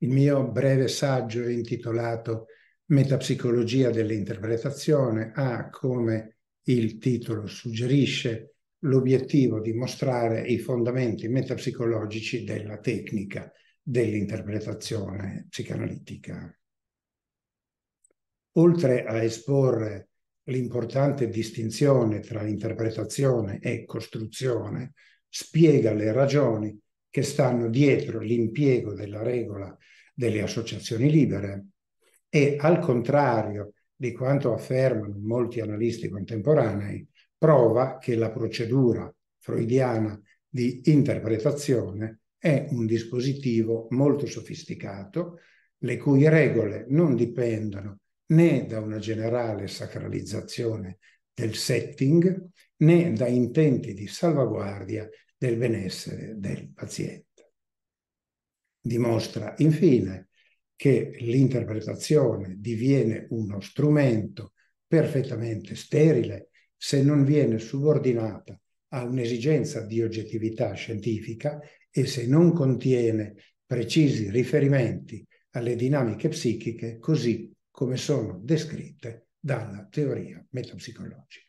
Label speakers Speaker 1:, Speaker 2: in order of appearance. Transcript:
Speaker 1: Il mio breve saggio è intitolato Metapsicologia dell'interpretazione ha, come il titolo suggerisce, l'obiettivo di mostrare i fondamenti metapsicologici della tecnica dell'interpretazione psicanalitica. Oltre a esporre l'importante distinzione tra interpretazione e costruzione, spiega le ragioni che stanno dietro l'impiego della regola delle associazioni libere e al contrario di quanto affermano molti analisti contemporanei, prova che la procedura freudiana di interpretazione è un dispositivo molto sofisticato, le cui regole non dipendono né da una generale sacralizzazione del setting né da intenti di salvaguardia del benessere del paziente. Dimostra infine che l'interpretazione diviene uno strumento perfettamente sterile se non viene subordinata a un'esigenza di oggettività scientifica e se non contiene precisi riferimenti alle dinamiche psichiche così come sono descritte dalla teoria metapsicologica.